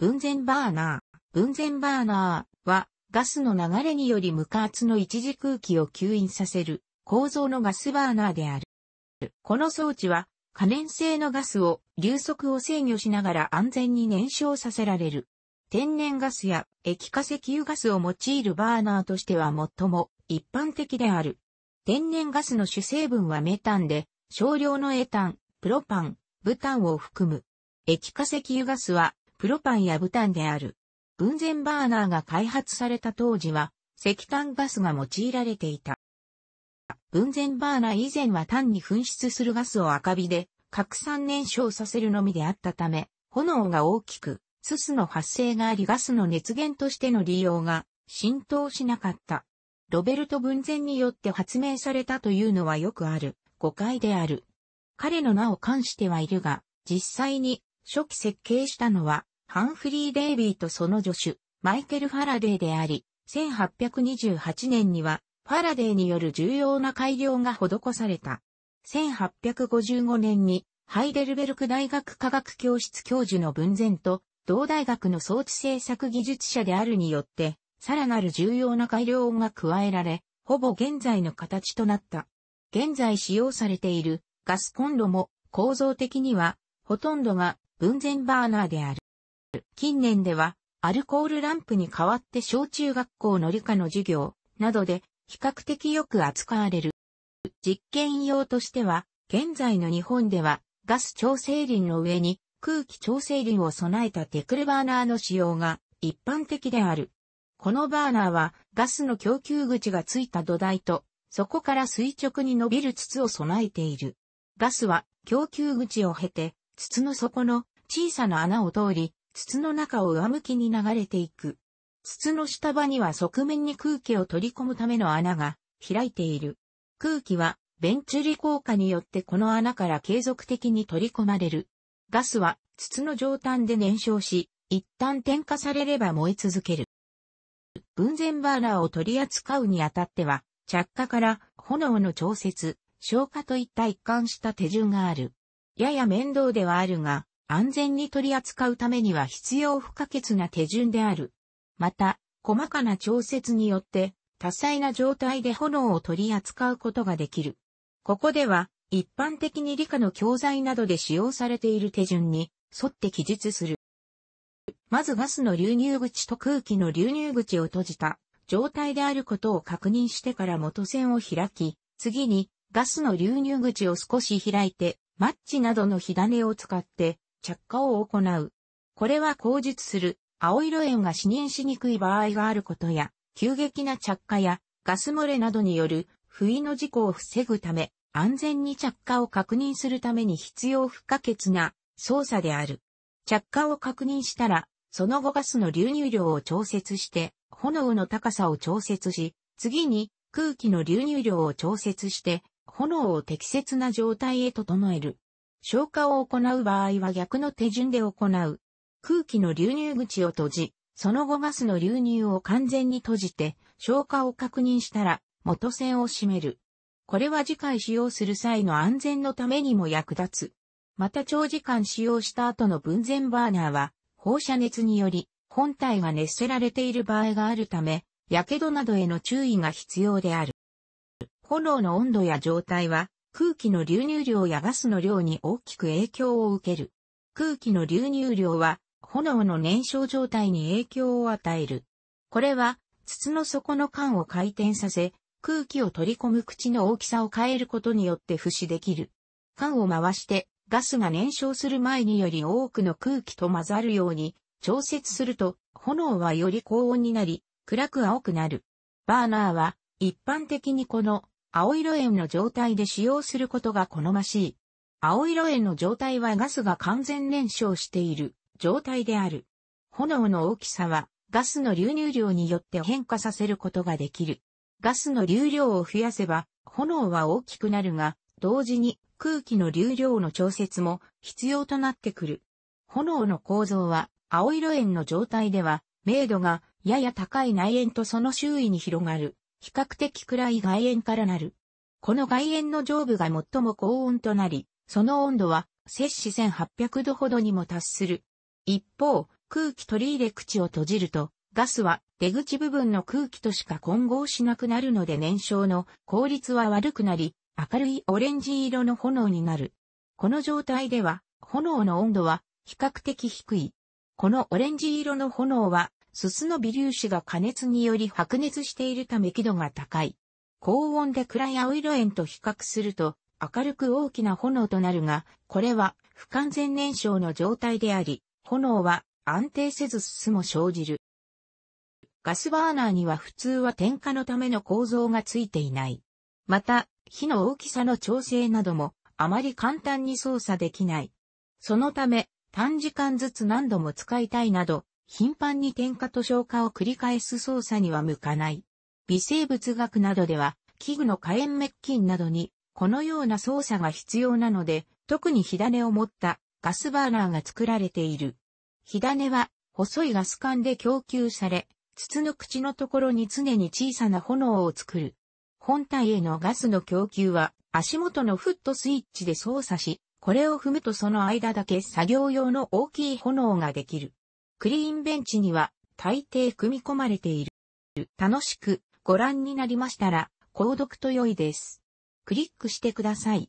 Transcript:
分前バーナー。分前バーナーは、ガスの流れにより無加圧の一時空気を吸引させる構造のガスバーナーである。この装置は、可燃性のガスを流速を制御しながら安全に燃焼させられる。天然ガスや液化石油ガスを用いるバーナーとしては最も一般的である。天然ガスの主成分はメタンで、少量のエタン、プロパン、ブタンを含む。液化石油ガスはプロパンやブタンである。軍前バーナーが開発された当時は、石炭ガスが用いられていた。分前バーナー以前は単に噴出するガスを赤火で拡散燃焼させるのみであったため、炎が大きく、すすの発生がありガスの熱源としての利用が浸透しなかった。ロベルト文前によって発明されたというのはよくある誤解である。彼の名を冠してはいるが、実際に初期設計したのはハンフリー・デイビーとその助手、マイケル・ファラデーであり、1828年には、ファラデーによる重要な改良が施された。1855年に、ハイデルベルク大学科学教室教授の文前と、同大学の装置制作技術者であるによって、さらなる重要な改良が加えられ、ほぼ現在の形となった。現在使用されているガスコンロも構造的にはほとんどが分前バーナーである。近年では、アルコールランプに代わって小中学校の理科の授業などで比較的よく扱われる。実験用としては、現在の日本ではガス調整輪の上に空気調整輪を備えたテクルバーナーの使用が一般的である。このバーナーはガスの供給口がついた土台と、そこから垂直に伸びる筒を備えている。ガスは供給口を経て、筒の底の小さな穴を通り、筒の中を上向きに流れていく。筒の下場には側面に空気を取り込むための穴が開いている。空気はベンチュリ効果によってこの穴から継続的に取り込まれる。ガスは筒の上端で燃焼し、一旦点火されれば燃え続ける。分前バーナーを取り扱うにあたっては、着火から炎の調節、消火といった一貫した手順がある。やや面倒ではあるが、安全に取り扱うためには必要不可欠な手順である。また、細かな調節によって、多彩な状態で炎を取り扱うことができる。ここでは、一般的に理科の教材などで使用されている手順に沿って記述する。まずガスの流入口と空気の流入口を閉じた状態であることを確認してから元栓を開き、次にガスの流入口を少し開いて、マッチなどの火種を使って着火を行う。これは口述する、青色炎が視認しにくい場合があることや、急激な着火やガス漏れなどによる不意の事故を防ぐため、安全に着火を確認するために必要不可欠な操作である。着火を確認したら、その後ガスの流入量を調節して、炎の高さを調節し、次に空気の流入量を調節して、炎を適切な状態へ整える。消火を行う場合は逆の手順で行う。空気の流入口を閉じ、その後ガスの流入を完全に閉じて、消火を確認したら、元栓を閉める。これは次回使用する際の安全のためにも役立つ。また長時間使用した後の分前バーナーは、放射熱により、本体が熱せられている場合があるため、火傷などへの注意が必要である。炎の温度や状態は、空気の流入量やガスの量に大きく影響を受ける。空気の流入量は炎の燃焼状態に影響を与える。これは筒の底の管を回転させ、空気を取り込む口の大きさを変えることによって不死できる。管を回してガスが燃焼する前により多くの空気と混ざるように調節すると炎はより高温になり暗く青くなる。バーナーは一般的にこの青色塩の状態で使用することが好ましい。青色塩の状態はガスが完全燃焼している状態である。炎の大きさはガスの流入量によって変化させることができる。ガスの流量を増やせば炎は大きくなるが、同時に空気の流量の調節も必要となってくる。炎の構造は青色塩の状態では、明度がやや高い内縁とその周囲に広がる比較的暗い外縁からなる。この外縁の上部が最も高温となり、その温度は摂氏1800度ほどにも達する。一方、空気取り入れ口を閉じると、ガスは出口部分の空気としか混合しなくなるので燃焼の効率は悪くなり、明るいオレンジ色の炎になる。この状態では、炎の温度は比較的低い。このオレンジ色の炎はすすの微粒子が加熱により白熱しているため輝度が高い。高温で暗い青色炎と比較すると明るく大きな炎となるが、これは不完全燃焼の状態であり、炎は安定せずすすも生じる。ガスバーナーには普通は点火のための構造がついていない。また、火の大きさの調整などもあまり簡単に操作できない。そのため、短時間ずつ何度も使いたいなど、頻繁に点火と消火を繰り返す操作には向かない。微生物学などでは、器具の火炎滅菌などに、このような操作が必要なので、特に火種を持ったガスバーナーが作られている。火種は、細いガス管で供給され、筒の口のところに常に小さな炎を作る。本体へのガスの供給は足元のフットスイッチで操作し、これを踏むとその間だけ作業用の大きい炎ができる。クリーンベンチには大抵組み込まれている。楽しくご覧になりましたら、購読と良いです。クリックしてください。